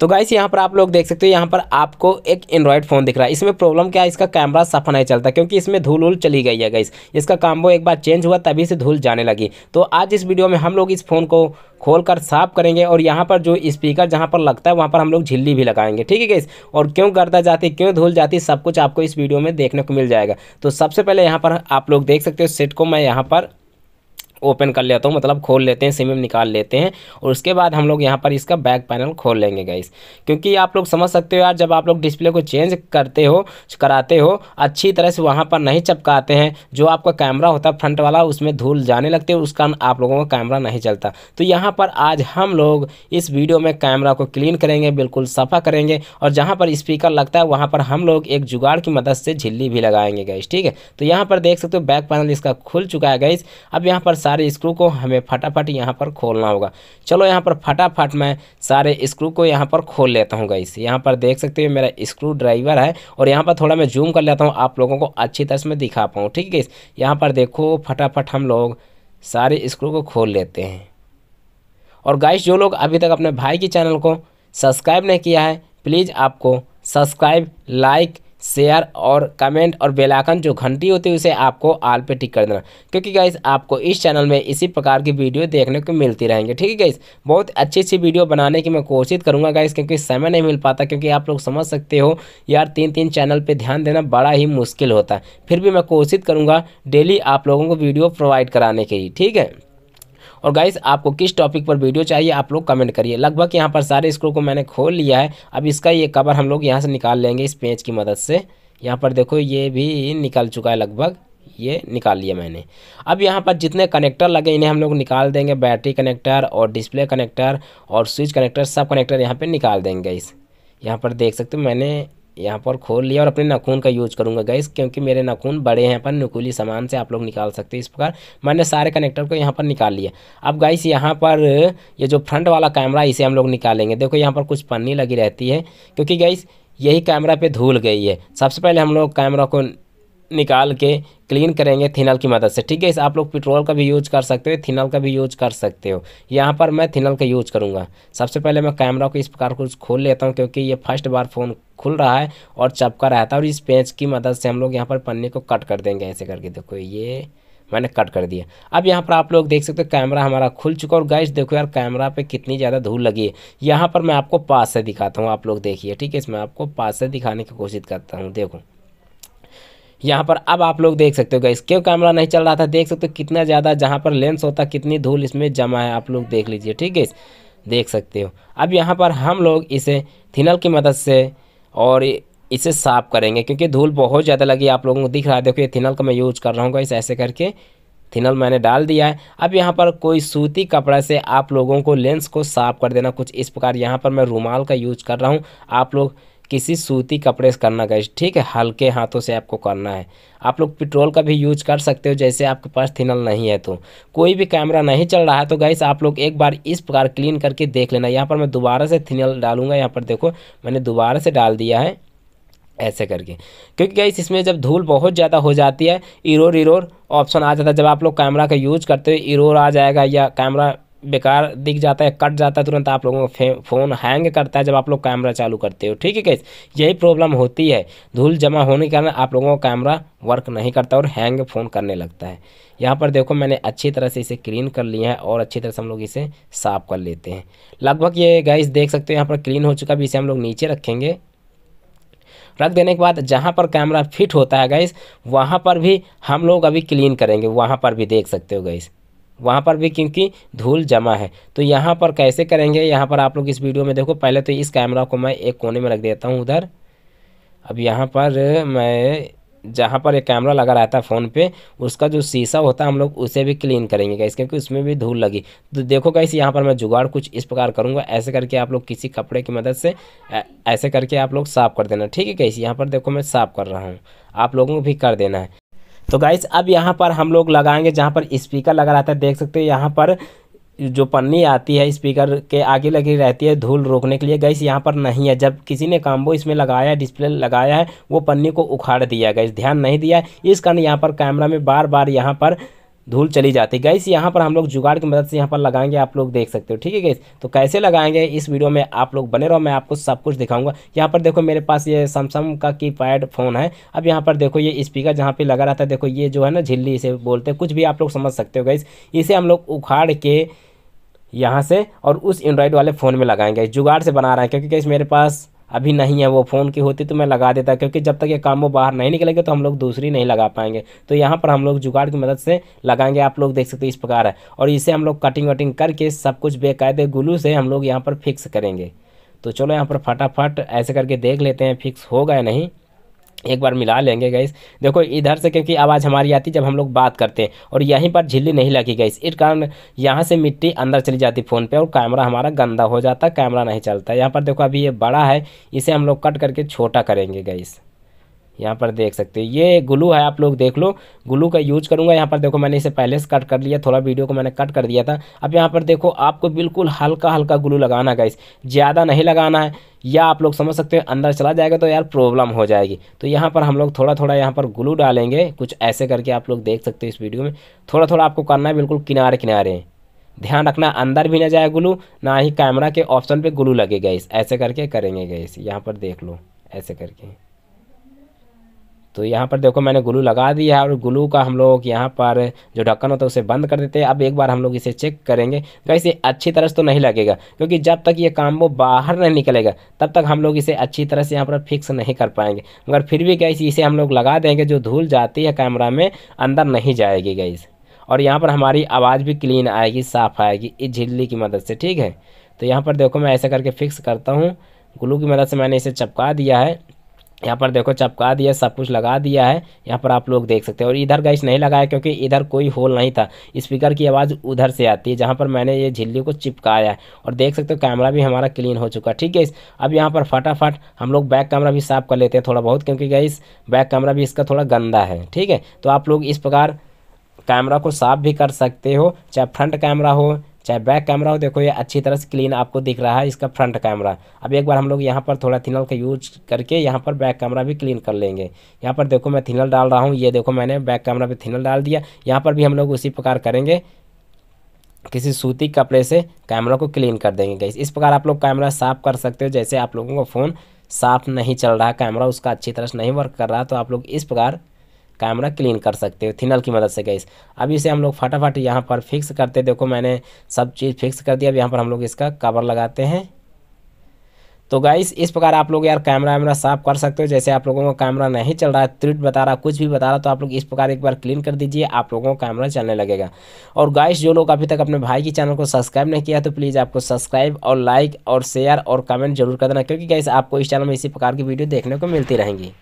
तो गाइस यहाँ पर आप लोग देख सकते हो यहाँ पर आपको एक एंड्रॉयड फ़ोन दिख रहा है इसमें प्रॉब्लम क्या है इसका कैमरा सफा नहीं चलता क्योंकि इसमें धूल उल चली गई है गाइस इसका काम्बो एक बार चेंज हुआ तभी से धूल जाने लगी तो आज इस वीडियो में हम लोग इस फ़ोन को खोल कर साफ करेंगे और यहाँ पर जो स्पीकर जहाँ पर लगता है वहाँ पर हम लोग झिल्ली भी लगाएंगे ठीक है गाइस और क्यों गर्दा जाती क्यों धूल जाती सब कुछ आपको इस वीडियो में देखने को मिल जाएगा तो सबसे पहले यहाँ पर आप लोग देख सकते हो सेट को मैं यहाँ पर ओपन कर लेता हूँ मतलब खोल लेते हैं सिम निकाल लेते हैं और उसके बाद हम लोग यहाँ पर इसका बैक पैनल खोल लेंगे गाइस क्योंकि आप लोग समझ सकते हो यार जब आप लोग डिस्प्ले को चेंज करते हो कराते हो अच्छी तरह से वहाँ पर नहीं चपकाते हैं जो आपका कैमरा होता है फ्रंट वाला उसमें धूल जाने लगती है उस कारण आप लोगों का कैमरा नहीं चलता तो यहाँ पर आज हम लोग इस वीडियो में कैमरा को क्लीन करेंगे बिल्कुल सफ़ा करेंगे और जहाँ पर स्पीकर लगता है वहाँ पर हम लोग एक जुगाड़ की मदद से झिल्ली भी लगाएंगे गैस ठीक है तो यहाँ पर देख सकते हो बैक पैनल इसका खुल चुका है गैस अब यहाँ पर सारे स्क्रू को हमें फटाफट यहाँ पर खोलना होगा चलो यहाँ पर फटाफट मैं सारे स्क्रू को यहाँ पर खोल लेता हूँ गाइस यहाँ पर देख सकते हो मेरा स्क्रू ड्राइवर है और यहाँ पर थोड़ा मैं जूम कर लेता हूँ आप लोगों को अच्छी तरह से मैं दिखा पाऊँ ठीक है यहाँ पर देखो फटाफट हम लोग सारे स्क्रू को खोल लेते हैं और गाइस जो लोग अभी तक अपने भाई के चैनल को सब्सक्राइब नहीं किया है प्लीज़ आपको सब्सक्राइब लाइक शेयर और कमेंट और बेलाकन जो घंटी होती है उसे आपको आल पे टिक कर देना क्योंकि गाइस आपको इस चैनल में इसी प्रकार की वीडियो देखने को मिलती रहेंगे ठीक है गाइस बहुत अच्छी अच्छी वीडियो बनाने की मैं कोशिश करूँगा गाइस क्योंकि समय नहीं मिल पाता क्योंकि आप लोग समझ सकते हो यार तीन तीन चैनल पर ध्यान देना बड़ा ही मुश्किल होता है फिर भी मैं कोशिश करूँगा डेली आप लोगों को वीडियो प्रोवाइड कराने के लिए ठीक है और गाइस आपको किस टॉपिक पर वीडियो चाहिए आप लोग कमेंट करिए लगभग यहाँ पर सारे स्क्रू को मैंने खोल लिया है अब इसका ये कवर हम लोग यहाँ से निकाल लेंगे इस पेंच की मदद से यहाँ पर देखो ये भी निकल चुका है लगभग ये निकाल लिया मैंने अब यहाँ पर जितने कनेक्टर लगे इन्हें हम लोग निकाल देंगे बैटरी कनेक्टर और डिस्प्ले कनेक्टर और स्विच कनेक्टर सब कनेक्टर यहाँ पर निकाल देंगे इस यहाँ पर देख सकते हो मैंने यहाँ पर खोल लिया और अपने नाखून का यूज करूँगा गैस क्योंकि मेरे नाखून बड़े हैं पर नकुली सामान से आप लोग निकाल सकते हैं इस प्रकार मैंने सारे कनेक्टर को यहाँ पर निकाल लिया अब गैस यहाँ पर ये जो फ्रंट वाला कैमरा इसे हम लोग निकालेंगे देखो यहाँ पर कुछ पन्नी लगी रहती है क्योंकि गैस यही कैमरा पे धूल गई है सबसे पहले हम लोग कैमरा को निकाल के क्लीन करेंगे थिनल की मदद से ठीक है इस आप लोग पेट्रोल का भी यूज कर सकते हो थिनल का भी यूज कर सकते हो यहाँ पर मैं थिनल का यूज करूँगा सबसे पहले मैं कैमरा को इस प्रकार कुछ खोल लेता हूँ क्योंकि ये फर्स्ट बार फ़ोन खुल रहा है और चपका रहता है और इस पेंच की मदद से हम लोग यहाँ पर पन्ने को कट कर देंगे ऐसे करके देखो ये मैंने कट कर दिया अब यहाँ पर आप लोग देख सकते हो कैमरा हमारा खुल चुका और गैस देखो यार कैमरा पे कितनी ज़्यादा धूल लगी है यहाँ पर मैं आपको पास से दिखाता हूँ आप लोग देखिए ठीक है इसमें आपको पास से दिखाने की कोशिश करता हूँ देखो यहाँ पर अब आप लोग देख सकते हो गाइस क्यों कैमरा नहीं चल रहा था देख सकते हो कितना ज़्यादा जहाँ पर लेंस होता कितनी धूल इसमें जमा है आप लोग देख लीजिए ठीक है देख सकते हो अब यहाँ पर हम लोग इसे थिनल की मदद से और इसे साफ़ करेंगे क्योंकि धूल बहुत ज़्यादा लगी आप लोगों को दिख रहा है देखो ये थिनल का मैं यूज़ कर रहा हूँ गाइस ऐसे करके थिनल मैंने डाल दिया है अब यहाँ पर कोई सूती कपड़ा से आप लोगों को लेंस को साफ़ कर देना कुछ इस प्रकार यहाँ पर मैं रुमाल का यूज कर रहा हूँ आप लोग किसी सूती कपड़े से करना गैस ठीक है हल्के हाथों से आपको करना है आप लोग पेट्रोल का भी यूज कर सकते हो जैसे आपके पास थिनल नहीं है तो कोई भी कैमरा नहीं चल रहा है तो गैस आप लोग एक बार इस प्रकार क्लीन करके देख लेना यहाँ पर मैं दोबारा से थिनल डालूंगा यहाँ पर देखो मैंने दोबारा से डाल दिया है ऐसे करके क्योंकि गैस इसमें जब धूल बहुत ज़्यादा हो जाती है इरोर इरोर ऑप्शन आ जाता है जब आप लोग कैमरा का यूज करते हो इरोर आ जाएगा या कैमरा बेकार दिख जाता है कट जाता है तुरंत आप लोगों को फ़ोन हैंग करता है जब आप लोग कैमरा चालू करते हो ठीक है कैसे यही प्रॉब्लम होती है धूल जमा होने के कारण आप लोगों का कैमरा वर्क नहीं करता और हैंग फ़ोन करने लगता है यहाँ पर देखो मैंने अच्छी तरह से इसे क्लीन कर लिया है और अच्छी तरह से हम लोग इसे साफ़ कर लेते हैं लगभग ये गैस देख सकते हो यहाँ पर क्लीन हो चुका भी इसे हम लोग नीचे रखेंगे रख देने के बाद जहाँ पर कैमरा फिट होता है गैस वहाँ पर भी हम लोग अभी क्लीन करेंगे वहाँ पर भी देख सकते हो गैस वहाँ पर भी क्योंकि धूल जमा है तो यहाँ पर कैसे करेंगे यहाँ पर आप लोग इस वीडियो में देखो पहले तो इस कैमरा को मैं एक कोने में रख देता हूँ उधर अब यहाँ पर मैं जहाँ पर एक कैमरा लगा रहता है फ़ोन पे उसका जो शीशा होता है हम लोग उसे भी क्लीन करेंगे कैसे क्योंकि उसमें भी धूल लगी तो देखो कैसे यहाँ पर मैं जुगाड़ कुछ इस प्रकार करूँगा ऐसे करके आप लोग किसी कपड़े की मदद से ऐसे करके आप लोग साफ़ कर देना ठीक है कैसे यहाँ पर देखो मैं साफ़ कर रहा हूँ आप लोगों को भी कर देना है तो गाइस अब यहाँ पर हम लोग लगाएंगे जहाँ पर स्पीकर लगा रहता है देख सकते हो यहाँ पर जो पन्नी आती है स्पीकर के आगे लगी रहती है धूल रोकने के लिए गैस यहाँ पर नहीं है जब किसी ने काम्बो इसमें लगाया डिस्प्ले लगाया है वो पन्नी को उखाड़ दिया गैस ध्यान नहीं दिया इस कारण यहाँ पर कैमरा में बार बार यहाँ पर धूल चली जाती है गैस यहाँ पर हम लोग जुगाड़ की मदद से यहाँ पर लगाएंगे आप लोग देख सकते हो ठीक है गैस तो कैसे लगाएंगे इस वीडियो में आप लोग बने रहो मैं आपको सब कुछ दिखाऊंगा यहाँ पर देखो मेरे पास ये सैमसंग का की फ़ोन है अब यहाँ पर देखो ये स्पीकर जहाँ पर लगा रहता है देखो ये जो है ना झिल्ली इसे बोलते हैं कुछ भी आप लोग समझ सकते हो गैस इसे हम लोग उखाड़ के यहाँ से और उस एंड्रॉयड वाले फ़ोन में लगाएंगे जुगाड़ से बना रहे हैं क्योंकि गैस मेरे पास अभी नहीं है वो फ़ोन की होती तो मैं लगा देता क्योंकि जब तक ये काम वो बाहर नहीं निकलेगा तो हम लोग दूसरी नहीं लगा पाएंगे तो यहाँ पर हम लोग जुगाड़ की मदद से लगाएंगे आप लोग देख सकते इस प्रकार है और इसे हम लोग कटिंग वटिंग करके सब कुछ बेकायदे गुलू से हम लोग यहाँ पर फिक्स करेंगे तो चलो यहाँ पर फटाफट ऐसे करके देख लेते हैं फिक्स होगा या नहीं एक बार मिला लेंगे गैस देखो इधर से क्योंकि आवाज़ हमारी आती जब हम लोग बात करते हैं और यहीं पर झिल्ली नहीं लगी गैस इस कारण यहाँ से मिट्टी अंदर चली जाती फ़ोन पे और कैमरा हमारा गंदा हो जाता कैमरा नहीं चलता यहाँ पर देखो अभी ये बड़ा है इसे हम लोग कट करके छोटा करेंगे गैस यहाँ पर देख सकते हो ये ग्लू है आप लोग देख लो ग्लू का यूज करूँगा यहाँ पर देखो मैंने इसे पहले से कट कर लिया थोड़ा वीडियो को मैंने कट कर दिया था अब यहाँ पर देखो आपको बिल्कुल हल्का हल्का ग्लू लगाना है इस ज़्यादा नहीं लगाना है या आप लोग समझ सकते हो अंदर चला जाएगा तो यार प्रॉब्लम हो जाएगी तो यहाँ पर हम लोग थोड़ा थोड़ा यहाँ पर ग्लू डालेंगे कुछ ऐसे करके आप लोग देख सकते हो इस वीडियो में थोड़ा थोड़ा आपको करना है बिल्कुल किनारे किनारे ध्यान रखना अंदर भी ना जाए ग्लू ना ही कैमरा के ऑप्शन पर ग्लू लगेगा इस ऐसे करके करेंगे गैस यहाँ पर देख लो ऐसे करके तो यहाँ पर देखो मैंने ग्लू लगा दिया है और ग्लू का हम लोग यहाँ पर जो ढक्कन होता है उसे बंद कर देते हैं अब एक बार हम लोग इसे चेक करेंगे गैस ये अच्छी तरह से तो नहीं लगेगा क्योंकि जब तक ये वो बाहर नहीं निकलेगा तब तक हम लोग इसे अच्छी तरह से यहाँ पर फिक्स नहीं कर पाएंगे मगर फिर भी गैस इसे हम लोग लगा देंगे जो धूल जाती है कैमरा में अंदर नहीं जाएगी गैस और यहाँ पर हमारी आवाज़ भी क्लीन आएगी साफ़ आएगी इस झिल्ली की मदद से ठीक है तो यहाँ पर देखो मैं ऐसा करके फिक्स करता हूँ ग्लू की मदद से मैंने इसे चपका दिया है यहाँ पर देखो चपका दिया सब कुछ लगा दिया है यहाँ पर आप लोग देख सकते हैं और इधर गैस नहीं लगाया क्योंकि इधर कोई होल नहीं था स्पीकर की आवाज़ उधर से आती है जहाँ पर मैंने ये झिल्ली को चिपकाया है और देख सकते हो कैमरा भी हमारा क्लीन हो चुका है ठीक है अब यहाँ पर फटाफट हम लोग बैक कैमरा भी साफ़ कर लेते हैं थोड़ा बहुत क्योंकि गैस बैक कैमरा भी इसका थोड़ा गंदा है ठीक है तो आप लोग इस प्रकार कैमरा को साफ़ भी कर सकते हो चाहे फ्रंट कैमरा हो चाहे बैक कैमरा हो देखो ये अच्छी तरह से क्लीन आपको दिख रहा है इसका फ्रंट कैमरा अब एक बार हम लोग यहाँ पर थोड़ा थिनल का यूज करके यहाँ पर बैक कैमरा भी क्लीन कर लेंगे यहाँ पर देखो मैं थिनल डाल रहा हूँ ये देखो मैंने बैक कैमरा पर थिनल डाल दिया यहाँ पर भी हम लोग उसी प्रकार करेंगे किसी सूती कपड़े से कैमरा को क्लीन कर देंगे गैस इस प्रकार आप लोग कैमरा साफ़ कर सकते हो जैसे आप लोगों का फ़ोन साफ़ नहीं चल रहा कैमरा उसका अच्छी तरह से नहीं वर्क कर रहा तो आप लोग इस प्रकार कैमरा क्लीन कर सकते हो थिनल की मदद से गैस अब इसे हम लोग फटाफट यहाँ पर फिक्स करते देखो मैंने सब चीज़ फिक्स कर दिया अब यहाँ पर हम लोग इसका कवर लगाते हैं तो गाइस इस प्रकार आप लोग यार कैमरा वैमरा साफ कर सकते हो जैसे आप लोगों का कैमरा नहीं चल रहा है त्रिट बता रहा कुछ भी बता रहा तो आप लोग इस प्रकार एक बार क्लीन कर दीजिए आप लोगों का कैमरा चलने लगेगा और गाइस जो लोग अभी तक अपने भाई की चैनल को सब्सक्राइब नहीं किया तो प्लीज़ आपको सब्सक्राइब और लाइक और शेयर और कमेंट जरूर कर देना क्योंकि गाइस आपको इस चैनल में इसी प्रकार की वीडियो देखने को मिलती रहेंगी